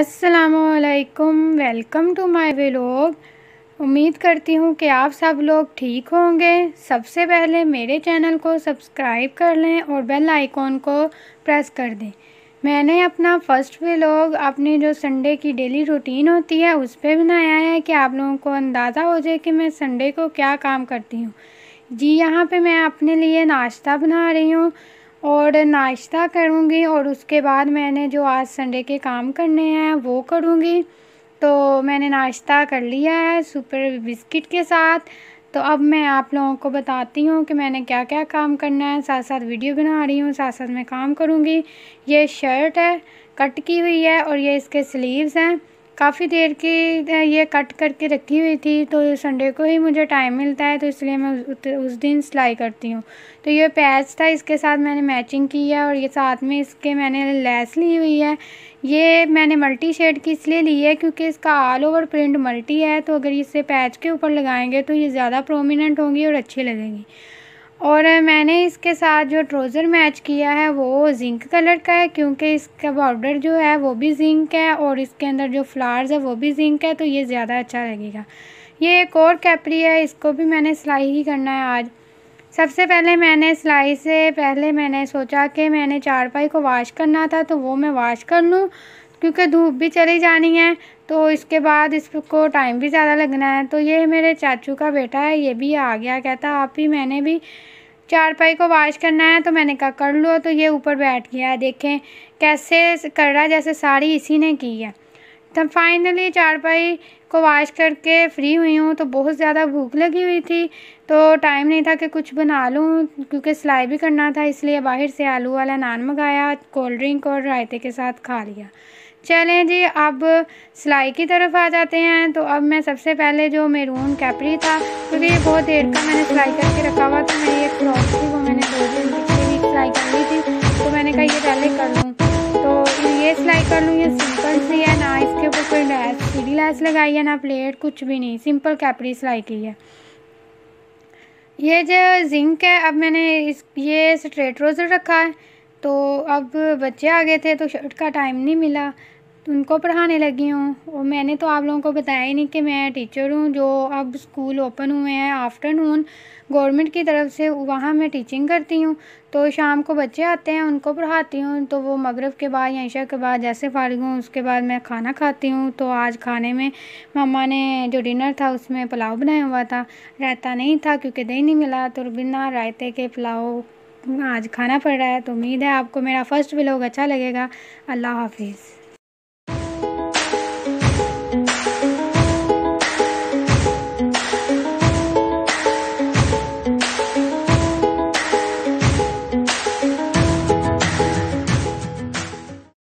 असलकम welcome to my vlog उम्मीद करती हूँ कि आप सब लोग ठीक होंगे सबसे पहले मेरे चैनल को सब्सक्राइब कर लें और बेल आइकॉन को प्रेस कर दें मैंने अपना फ़र्स्ट व्लॉग अपनी जो संडे की डेली रूटीन होती है उस पर बनाया है कि आप लोगों को अंदाज़ा हो जाए कि मैं संडे को क्या काम करती हूँ जी यहाँ पे मैं अपने लिए नाश्ता बना रही हूँ और नाश्ता करूँगी और उसके बाद मैंने जो आज संडे के काम करने हैं वो करूँगी तो मैंने नाश्ता कर लिया है सुपर बिस्किट के साथ तो अब मैं आप लोगों को बताती हूँ कि मैंने क्या क्या काम करना है साथ साथ वीडियो बना रही हूँ साथ साथ मैं काम करूँगी ये शर्ट है कट की हुई है और ये इसके स्लीव्स हैं काफ़ी देर की ये कट करके रखी हुई थी तो संडे को ही मुझे टाइम मिलता है तो इसलिए मैं उस दिन सिलाई करती हूँ तो ये पैच था इसके साथ मैंने मैचिंग की है और ये साथ में इसके मैंने लेस ली हुई है ये मैंने मल्टी शेड की इसलिए ली है क्योंकि इसका ऑल ओवर प्रिंट मल्टी है तो अगर इसे पैच के ऊपर लगाएंगे तो ये ज़्यादा प्रोमिनेंट होंगी और अच्छी लगेगी और मैंने इसके साथ जो ट्रोज़र मैच किया है वो जिंक कलर का है क्योंकि इसका बॉर्डर जो है वो भी जिंक है और इसके अंदर जो फ्लावर्स है वो भी जिंक है तो ये ज़्यादा अच्छा लगेगा ये एक और कैपरी है इसको भी मैंने सिलाई ही करना है आज सबसे पहले मैंने सिलाई से पहले मैंने सोचा कि मैंने चारपाई को वाश करना था तो वो मैं वाश कर लूँ क्योंकि धूप भी चली जानी है तो इसके बाद इसको टाइम भी ज़्यादा लगना है तो ये मेरे चाचू का बेटा है ये भी आ गया कहता आप ही मैंने भी चारपाई को वाश करना है तो मैंने कहा कर लो तो ये ऊपर बैठ गया है देखें कैसे कर रहा जैसे साड़ी इसी ने की है तब फाइनली चारपाई को वाश करके फ्री हुई हूँ तो बहुत ज़्यादा भूख लगी हुई थी तो टाइम नहीं था कि कुछ बना लूँ क्योंकि सिलाई भी करना था इसलिए बाहर से आलू वाला नान मंगाया कोल्ड ड्रिंक और रायते के साथ खा लिया चलें जी अब सिलाई की तरफ आ जाते हैं तो अब मैं सबसे पहले जो मेरून कैपरी था क्योंकि तो ये बहुत देर का मैंने सिलाई करके रखा हुआ था मैं एक फ्रॉक थी वो मैंने दो दिन पिछले वीक सिलाई कर ली थी तो मैंने कहा ये पहले कर लूँ तो ये सिलाई कर लूँ ये सिंपल सी है ना इसके ऊपर कोई लैस सीढ़ी लैस लगाई है ना प्लेट कुछ भी नहीं सिंपल कैपरी सिलाई की है ये जो जिंक है अब मैंने इस ये स्ट्रेट रोज़र रखा है तो अब बच्चे आ गए थे तो शर्ट का टाइम नहीं मिला तो उनको पढ़ाने लगी हूँ और मैंने तो आप लोगों को बताया ही नहीं कि मैं टीचर हूँ जो अब स्कूल ओपन हुए हैं आफ्टरनून गवर्नमेंट की तरफ से वहाँ मैं टीचिंग करती हूँ तो शाम को बच्चे आते हैं उनको पढ़ाती हूँ तो वो मगरब के बाद या इशा के बाद जैसे फारिग हूँ उसके बाद मैं खाना खाती हूँ तो आज खाने में मामा ने जो डिनर था उसमें पुलाव बनाया हुआ था रायता नहीं था क्योंकि दही नहीं मिला तो बिना रायते के पुलाव आज खाना पड़ रहा है तो उम्मीद है आपको मेरा फ़र्स्ट व्लॉग अच्छा लगेगा अल्लाह हाफिज़